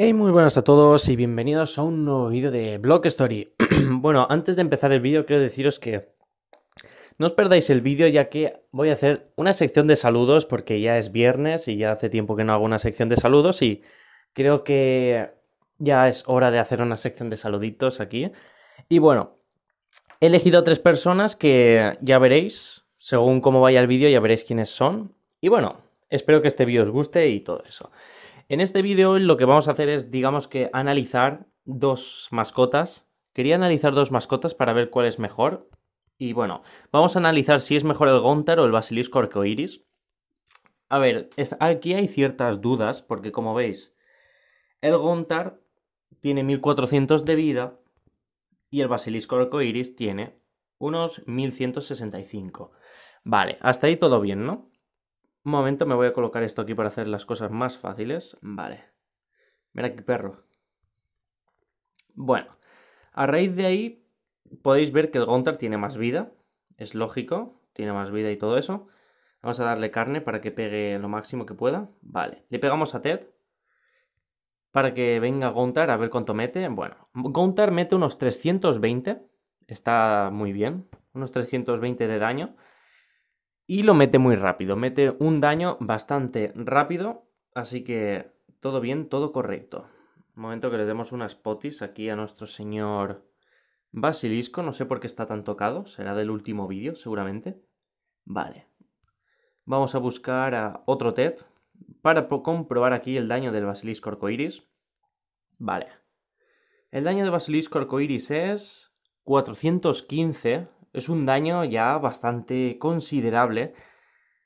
Hey, muy buenas a todos y bienvenidos a un nuevo vídeo de Block Story. bueno, antes de empezar el vídeo, quiero deciros que no os perdáis el vídeo, ya que voy a hacer una sección de saludos, porque ya es viernes y ya hace tiempo que no hago una sección de saludos, y creo que ya es hora de hacer una sección de saluditos aquí. Y bueno, he elegido tres personas que ya veréis, según cómo vaya el vídeo, ya veréis quiénes son. Y bueno, espero que este vídeo os guste y todo eso. En este vídeo lo que vamos a hacer es, digamos que, analizar dos mascotas. Quería analizar dos mascotas para ver cuál es mejor. Y bueno, vamos a analizar si es mejor el Gontar o el Basilisco Arcoiris. A ver, aquí hay ciertas dudas, porque como veis, el Gontar tiene 1400 de vida y el Basilisco Orcoiris tiene unos 1165. Vale, hasta ahí todo bien, ¿no? Un momento, me voy a colocar esto aquí para hacer las cosas más fáciles. Vale. Mira qué perro. Bueno, a raíz de ahí podéis ver que el Gontar tiene más vida. Es lógico, tiene más vida y todo eso. Vamos a darle carne para que pegue lo máximo que pueda. Vale, le pegamos a Ted para que venga Gontar a ver cuánto mete. Bueno, Gontar mete unos 320. Está muy bien. Unos 320 de daño. Y lo mete muy rápido, mete un daño bastante rápido, así que todo bien, todo correcto. Momento que le demos unas potis aquí a nuestro señor Basilisco, no sé por qué está tan tocado, será del último vídeo seguramente. Vale. Vamos a buscar a otro TED para comprobar aquí el daño del Basilisco Arcoiris. Vale. El daño de Basilisco Arcoiris es 415 es un daño ya bastante considerable,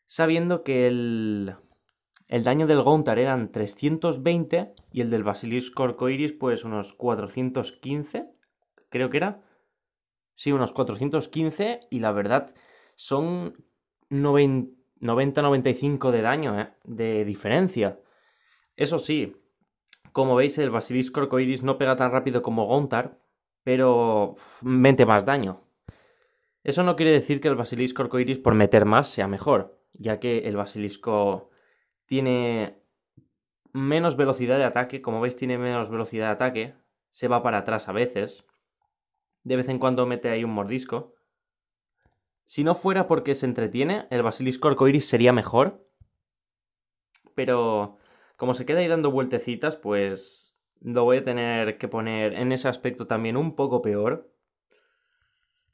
sabiendo que el, el daño del Gontar eran 320 y el del Basilisk Corcoiris pues unos 415, creo que era. Sí, unos 415 y la verdad son 90-95 de daño, ¿eh? de diferencia. Eso sí, como veis el Basilisk Corcoiris no pega tan rápido como Gontar, pero mete más daño. Eso no quiere decir que el basilisco arcoiris por meter más sea mejor, ya que el basilisco tiene menos velocidad de ataque, como veis tiene menos velocidad de ataque, se va para atrás a veces, de vez en cuando mete ahí un mordisco. Si no fuera porque se entretiene, el basilisco arcoiris sería mejor, pero como se queda ahí dando vueltecitas, pues lo voy a tener que poner en ese aspecto también un poco peor,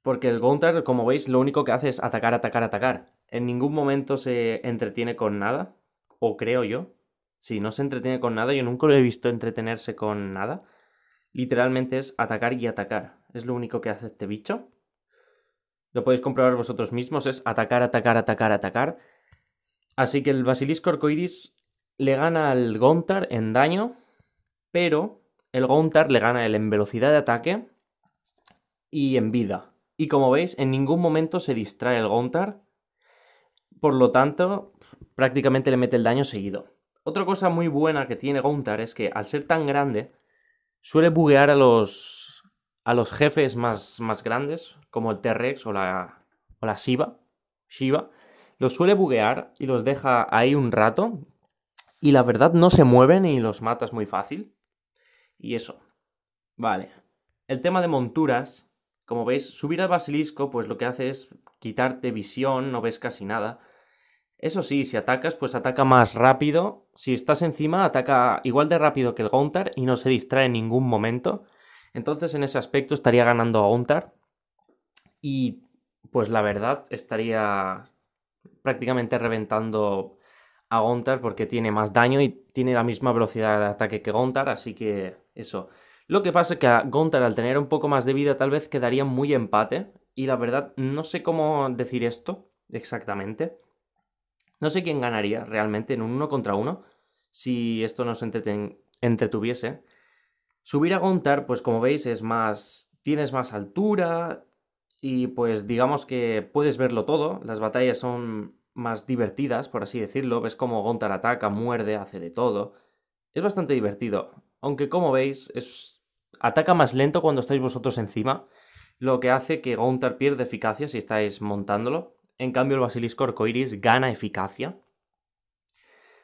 porque el Gontar, como veis, lo único que hace es atacar, atacar, atacar. En ningún momento se entretiene con nada, o creo yo. Si no se entretiene con nada, yo nunca lo he visto entretenerse con nada. Literalmente es atacar y atacar. Es lo único que hace este bicho. Lo podéis comprobar vosotros mismos, es atacar, atacar, atacar, atacar. Así que el Basilisco Arcoiris le gana al Gontar en daño, pero el Gontar le gana él en velocidad de ataque y en vida. Y como veis, en ningún momento se distrae el Gontar. Por lo tanto, prácticamente le mete el daño seguido. Otra cosa muy buena que tiene Gontar es que al ser tan grande, suele buguear a los, a los jefes más, más grandes, como el T-Rex o la, o la Shiva, Shiva. Los suele buguear y los deja ahí un rato. Y la verdad no se mueven y los matas muy fácil. Y eso. Vale. El tema de monturas como veis, subir al basilisco pues lo que hace es quitarte visión, no ves casi nada. Eso sí, si atacas, pues ataca más rápido. Si estás encima, ataca igual de rápido que el Gontar y no se distrae en ningún momento. Entonces, en ese aspecto estaría ganando a Gontar. Y pues la verdad, estaría prácticamente reventando a Gontar porque tiene más daño y tiene la misma velocidad de ataque que Gontar, Así que eso. Lo que pasa es que a Gontar, al tener un poco más de vida, tal vez quedaría muy empate. Y la verdad, no sé cómo decir esto exactamente. No sé quién ganaría realmente en un uno contra uno si esto nos entretuviese. Subir a Gontar, pues como veis, es más. tienes más altura. Y pues digamos que puedes verlo todo. Las batallas son más divertidas, por así decirlo. Ves cómo Gontar ataca, muerde, hace de todo. Es bastante divertido. Aunque como veis, es ataca más lento cuando estáis vosotros encima, lo que hace que Gauntar pierda eficacia si estáis montándolo. En cambio, el basilisco orcoiris gana eficacia.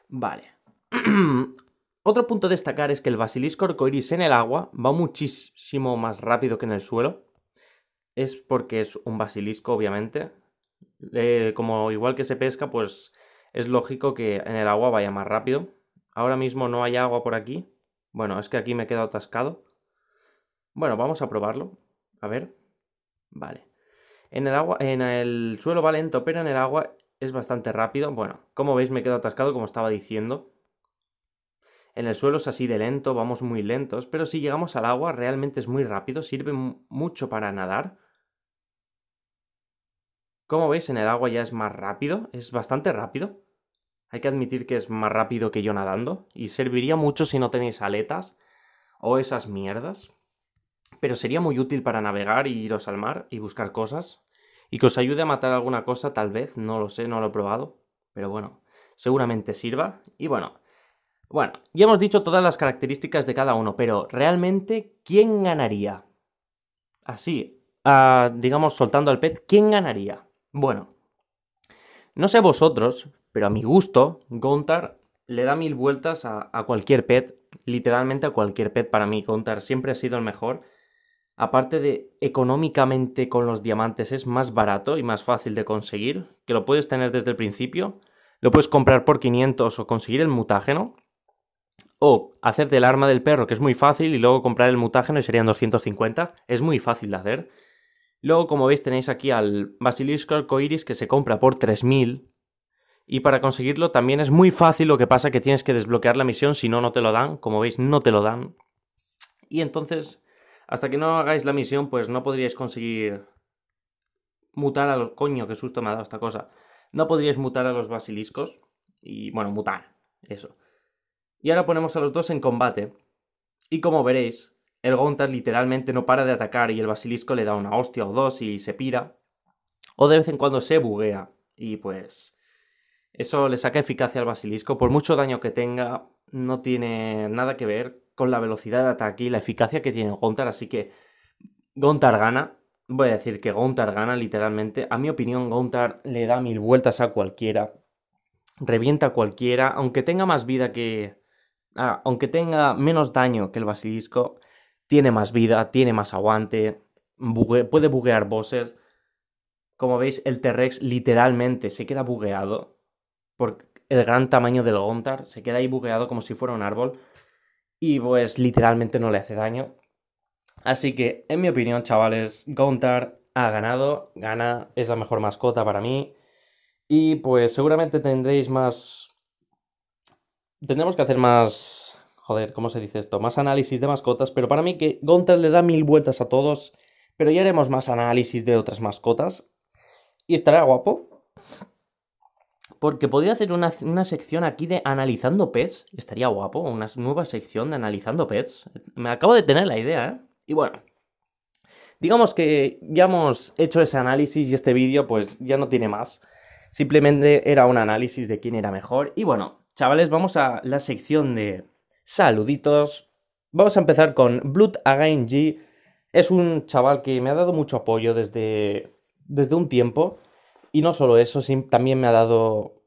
Vale. Otro punto a destacar es que el basilisco orcoiris en el agua va muchísimo más rápido que en el suelo. Es porque es un basilisco, obviamente. Eh, como igual que se pesca, pues es lógico que en el agua vaya más rápido. Ahora mismo no hay agua por aquí. Bueno, es que aquí me he quedado atascado. Bueno, vamos a probarlo. A ver. Vale. En el agua, en el suelo va lento, pero en el agua es bastante rápido. Bueno, como veis me quedo atascado como estaba diciendo. En el suelo es así de lento, vamos muy lentos, pero si llegamos al agua realmente es muy rápido, sirve mucho para nadar. Como veis en el agua ya es más rápido, es bastante rápido. Hay que admitir que es más rápido que yo nadando y serviría mucho si no tenéis aletas o esas mierdas pero sería muy útil para navegar y iros al mar y buscar cosas. Y que os ayude a matar alguna cosa, tal vez, no lo sé, no lo he probado. Pero bueno, seguramente sirva. Y bueno, bueno, ya hemos dicho todas las características de cada uno, pero realmente, ¿quién ganaría? Así, digamos, soltando al pet, ¿quién ganaría? Bueno, no sé vosotros, pero a mi gusto, Gontar le da mil vueltas a, a cualquier pet, literalmente a cualquier pet para mí. Gontar siempre ha sido el mejor aparte de económicamente con los diamantes es más barato y más fácil de conseguir, que lo puedes tener desde el principio, lo puedes comprar por 500 o conseguir el mutágeno, o hacerte el arma del perro, que es muy fácil, y luego comprar el mutágeno y serían 250, es muy fácil de hacer. Luego, como veis, tenéis aquí al Basilisco Arcoiris que se compra por 3000. Y para conseguirlo también es muy fácil, lo que pasa que tienes que desbloquear la misión, si no, no te lo dan. Como veis, no te lo dan. Y entonces hasta que no hagáis la misión, pues no podríais conseguir mutar a los... Coño, qué susto me ha dado esta cosa. No podríais mutar a los basiliscos. Y bueno, mutar. Eso. Y ahora ponemos a los dos en combate. Y como veréis, el Gontar literalmente no para de atacar y el basilisco le da una hostia o dos y se pira. O de vez en cuando se buguea. Y pues... Eso le saca eficacia al basilisco. Por mucho daño que tenga, no tiene nada que ver con la velocidad de ataque y la eficacia que tiene Gontar, así que Gontar gana. Voy a decir que Gontar gana literalmente. A mi opinión, Gontar le da mil vueltas a cualquiera. Revienta a cualquiera, aunque tenga más vida que... Ah, aunque tenga menos daño que el basilisco, tiene más vida, tiene más aguante, puede buguear bosses. Como veis, el T-Rex literalmente se queda bugueado por el gran tamaño del Gontar, se queda ahí bugueado como si fuera un árbol y pues literalmente no le hace daño. Así que, en mi opinión, chavales, Gontar ha ganado, gana, es la mejor mascota para mí. Y pues seguramente tendréis más... Tendremos que hacer más... Joder, ¿cómo se dice esto? Más análisis de mascotas, pero para mí que Gontar le da mil vueltas a todos, pero ya haremos más análisis de otras mascotas. Y estará guapo, porque podría hacer una, sección aquí de analizando pets. Estaría guapo, una nueva sección de analizando pets. Me acabo de tener la idea, ¿eh? Y bueno. Digamos que ya hemos hecho ese análisis y este vídeo pues ya no tiene más. Simplemente era un análisis de quién era mejor. Y bueno, chavales, vamos a la sección de saluditos. Vamos a empezar con Blood Again G. Es un chaval que me ha dado mucho apoyo desde, desde un tiempo. Y no solo eso, también me ha dado,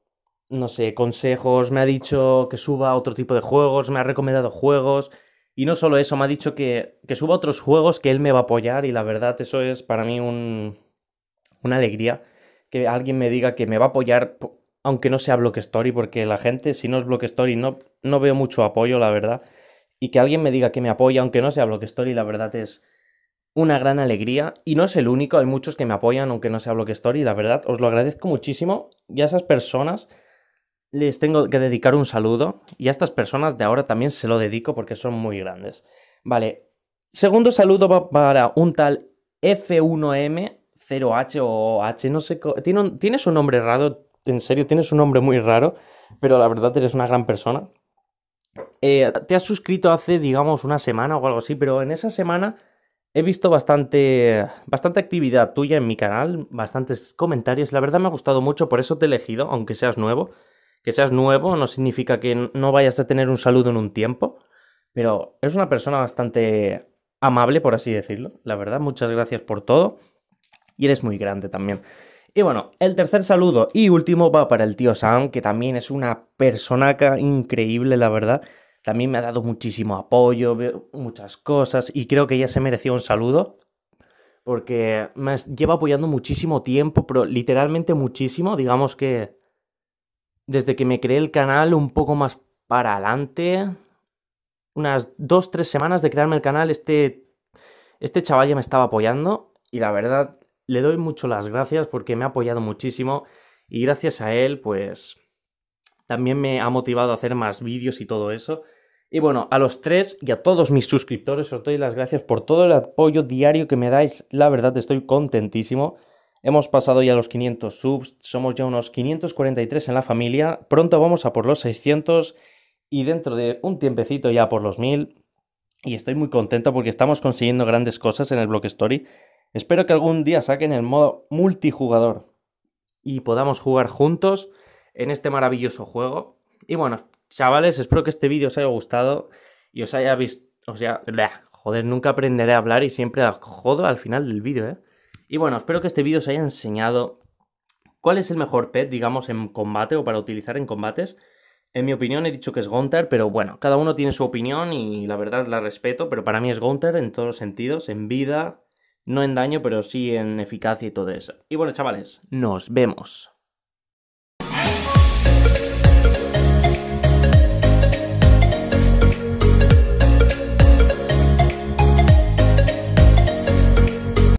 no sé, consejos, me ha dicho que suba otro tipo de juegos, me ha recomendado juegos. Y no solo eso, me ha dicho que, que suba otros juegos que él me va a apoyar y la verdad eso es para mí un, una alegría. Que alguien me diga que me va a apoyar, aunque no sea Block Story, porque la gente, si no es Block Story, no, no veo mucho apoyo, la verdad. Y que alguien me diga que me apoya, aunque no sea Block Story, la verdad es, una gran alegría y no es el único, hay muchos que me apoyan aunque no sea Block Story, la verdad os lo agradezco muchísimo y a esas personas les tengo que dedicar un saludo y a estas personas de ahora también se lo dedico porque son muy grandes. Vale, segundo saludo para un tal F1M 0H o H, no sé, tienes un, nombre raro, en serio, tienes un nombre muy raro, pero la verdad eres una gran persona. Eh, te has suscrito hace, digamos, una semana o algo así, pero en esa semana He visto bastante, bastante actividad tuya en mi canal, bastantes comentarios. La verdad me ha gustado mucho, por eso te he elegido, aunque seas nuevo. Que seas nuevo no significa que no vayas a tener un saludo en un tiempo, pero eres una persona bastante amable, por así decirlo. La verdad, muchas gracias por todo. Y eres muy grande también. Y bueno, el tercer saludo y último va para el tío Sam, que también es una personaca increíble, la verdad también me ha dado muchísimo apoyo, muchas cosas y creo que ella se mereció un saludo porque me lleva apoyando muchísimo tiempo, pero literalmente muchísimo, digamos que desde que me creé el canal un poco más para adelante, unas dos, tres semanas de crearme el canal, este, este chaval ya me estaba apoyando y la verdad le doy mucho las gracias porque me ha apoyado muchísimo y gracias a él pues también me ha motivado a hacer más vídeos y todo eso. Y bueno, a los tres y a todos mis suscriptores os doy las gracias por todo el apoyo diario que me dais. La verdad estoy contentísimo. Hemos pasado ya los 500 subs, somos ya unos 543 en la familia. Pronto vamos a por los 600 y dentro de un tiempecito ya por los 1000. Y estoy muy contento porque estamos consiguiendo grandes cosas en el Block Story. Espero que algún día saquen el modo multijugador y podamos jugar juntos en este maravilloso juego. Y bueno, chavales, espero que este vídeo os haya gustado y os haya visto... O sea, joder, nunca aprenderé a hablar y siempre jodo al final del vídeo, ¿eh? Y bueno, espero que este vídeo os haya enseñado cuál es el mejor pet, digamos, en combate o para utilizar en combates. En mi opinión he dicho que es Gontar, pero bueno, cada uno tiene su opinión y la verdad la respeto, pero para mí es Gontar en todos los sentidos, en vida, no en daño, pero sí en eficacia y todo eso. Y bueno, chavales, nos vemos.